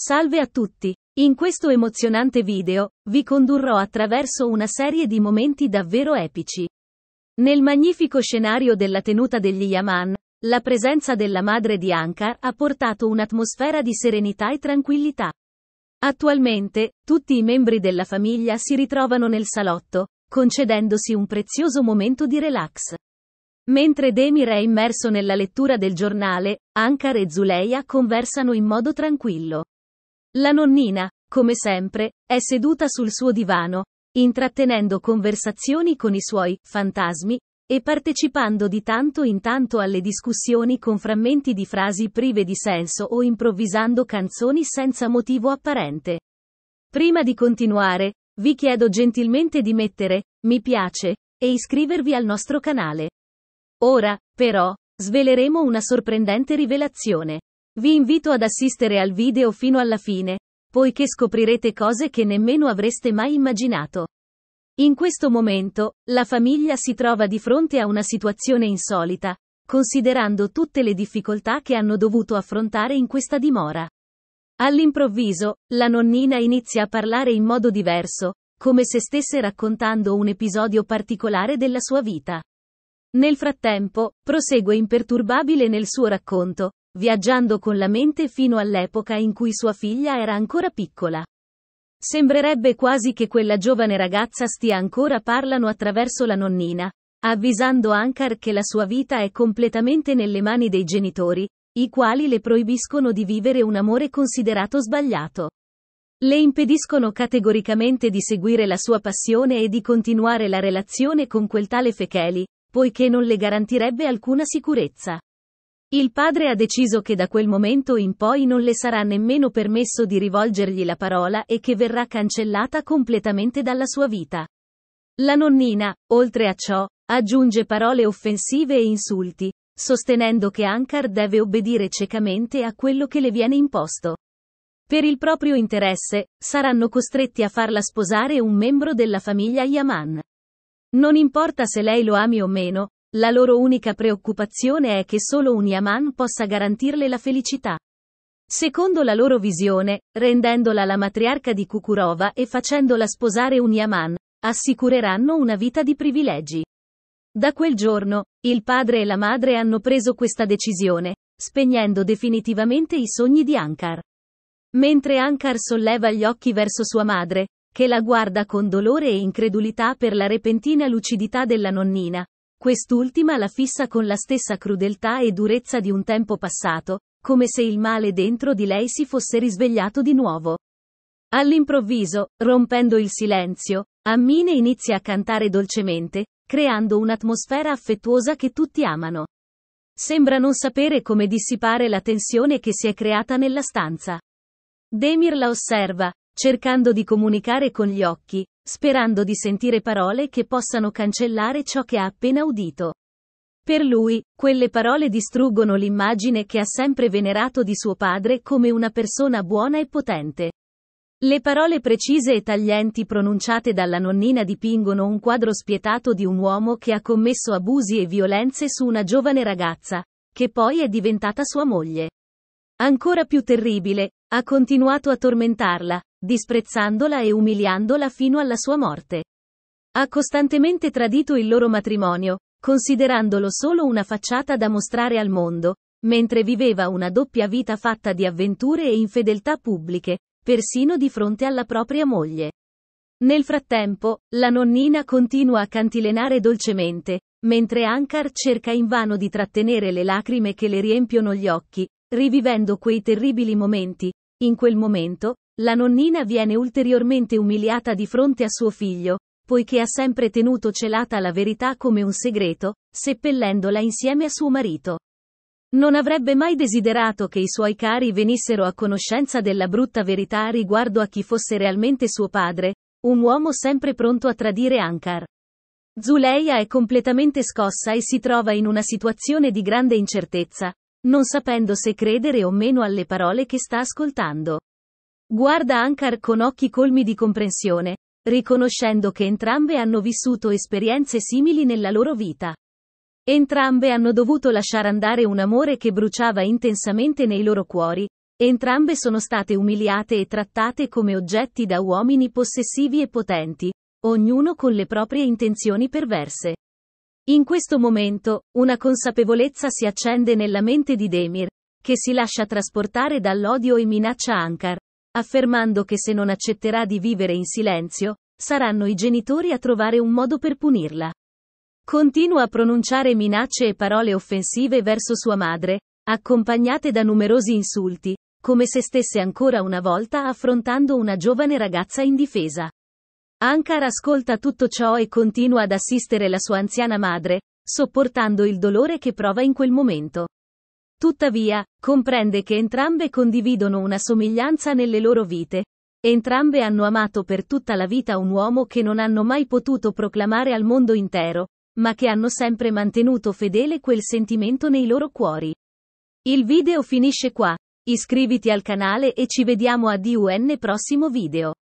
Salve a tutti! In questo emozionante video, vi condurrò attraverso una serie di momenti davvero epici. Nel magnifico scenario della tenuta degli Yaman, la presenza della madre di Ankar ha portato un'atmosfera di serenità e tranquillità. Attualmente, tutti i membri della famiglia si ritrovano nel salotto, concedendosi un prezioso momento di relax. Mentre Demir è immerso nella lettura del giornale, Ankar e Zuleia conversano in modo tranquillo. La nonnina, come sempre, è seduta sul suo divano, intrattenendo conversazioni con i suoi fantasmi e partecipando di tanto in tanto alle discussioni con frammenti di frasi prive di senso o improvvisando canzoni senza motivo apparente. Prima di continuare, vi chiedo gentilmente di mettere mi piace e iscrivervi al nostro canale. Ora, però, sveleremo una sorprendente rivelazione. Vi invito ad assistere al video fino alla fine, poiché scoprirete cose che nemmeno avreste mai immaginato. In questo momento, la famiglia si trova di fronte a una situazione insolita, considerando tutte le difficoltà che hanno dovuto affrontare in questa dimora. All'improvviso, la nonnina inizia a parlare in modo diverso, come se stesse raccontando un episodio particolare della sua vita. Nel frattempo, prosegue imperturbabile nel suo racconto, viaggiando con la mente fino all'epoca in cui sua figlia era ancora piccola. Sembrerebbe quasi che quella giovane ragazza stia ancora parlando attraverso la nonnina, avvisando Ankar che la sua vita è completamente nelle mani dei genitori, i quali le proibiscono di vivere un amore considerato sbagliato. Le impediscono categoricamente di seguire la sua passione e di continuare la relazione con quel tale Fecheli, poiché non le garantirebbe alcuna sicurezza. Il padre ha deciso che da quel momento in poi non le sarà nemmeno permesso di rivolgergli la parola e che verrà cancellata completamente dalla sua vita. La nonnina, oltre a ciò, aggiunge parole offensive e insulti, sostenendo che Ankar deve obbedire ciecamente a quello che le viene imposto. Per il proprio interesse, saranno costretti a farla sposare un membro della famiglia Yaman. Non importa se lei lo ami o meno, la loro unica preoccupazione è che solo un Yaman possa garantirle la felicità. Secondo la loro visione, rendendola la matriarca di Kukurova e facendola sposare un Yaman, assicureranno una vita di privilegi. Da quel giorno, il padre e la madre hanno preso questa decisione, spegnendo definitivamente i sogni di Ankar. Mentre Ankar solleva gli occhi verso sua madre, che la guarda con dolore e incredulità per la repentina lucidità della nonnina, Quest'ultima la fissa con la stessa crudeltà e durezza di un tempo passato, come se il male dentro di lei si fosse risvegliato di nuovo. All'improvviso, rompendo il silenzio, Ammine inizia a cantare dolcemente, creando un'atmosfera affettuosa che tutti amano. Sembra non sapere come dissipare la tensione che si è creata nella stanza. Demir la osserva, cercando di comunicare con gli occhi, sperando di sentire parole che possano cancellare ciò che ha appena udito. Per lui, quelle parole distruggono l'immagine che ha sempre venerato di suo padre come una persona buona e potente. Le parole precise e taglienti pronunciate dalla nonnina dipingono un quadro spietato di un uomo che ha commesso abusi e violenze su una giovane ragazza, che poi è diventata sua moglie. Ancora più terribile, ha continuato a tormentarla, disprezzandola e umiliandola fino alla sua morte. Ha costantemente tradito il loro matrimonio, considerandolo solo una facciata da mostrare al mondo, mentre viveva una doppia vita fatta di avventure e infedeltà pubbliche, persino di fronte alla propria moglie. Nel frattempo, la nonnina continua a cantilenare dolcemente, mentre Ankar cerca invano di trattenere le lacrime che le riempiono gli occhi, rivivendo quei terribili momenti, in quel momento, la nonnina viene ulteriormente umiliata di fronte a suo figlio, poiché ha sempre tenuto celata la verità come un segreto, seppellendola insieme a suo marito. Non avrebbe mai desiderato che i suoi cari venissero a conoscenza della brutta verità riguardo a chi fosse realmente suo padre, un uomo sempre pronto a tradire Ankar. Zuleia è completamente scossa e si trova in una situazione di grande incertezza, non sapendo se credere o meno alle parole che sta ascoltando. Guarda Ankar con occhi colmi di comprensione, riconoscendo che entrambe hanno vissuto esperienze simili nella loro vita. Entrambe hanno dovuto lasciare andare un amore che bruciava intensamente nei loro cuori, entrambe sono state umiliate e trattate come oggetti da uomini possessivi e potenti, ognuno con le proprie intenzioni perverse. In questo momento, una consapevolezza si accende nella mente di Demir, che si lascia trasportare dall'odio e minaccia Ankar, affermando che se non accetterà di vivere in silenzio, saranno i genitori a trovare un modo per punirla. Continua a pronunciare minacce e parole offensive verso sua madre, accompagnate da numerosi insulti, come se stesse ancora una volta affrontando una giovane ragazza indifesa. Ankar ascolta tutto ciò e continua ad assistere la sua anziana madre, sopportando il dolore che prova in quel momento. Tuttavia, comprende che entrambe condividono una somiglianza nelle loro vite. Entrambe hanno amato per tutta la vita un uomo che non hanno mai potuto proclamare al mondo intero, ma che hanno sempre mantenuto fedele quel sentimento nei loro cuori. Il video finisce qua. Iscriviti al canale e ci vediamo a DUN prossimo video.